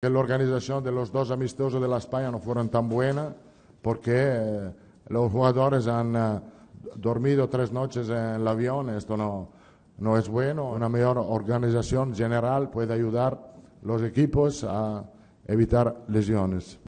que la organización de los dos amistosos de la España no fueron tan buena porque eh, los jugadores han eh, dormido tres noches en el avión, esto no, no es bueno. Una mejor organización general puede ayudar los equipos a evitar lesiones.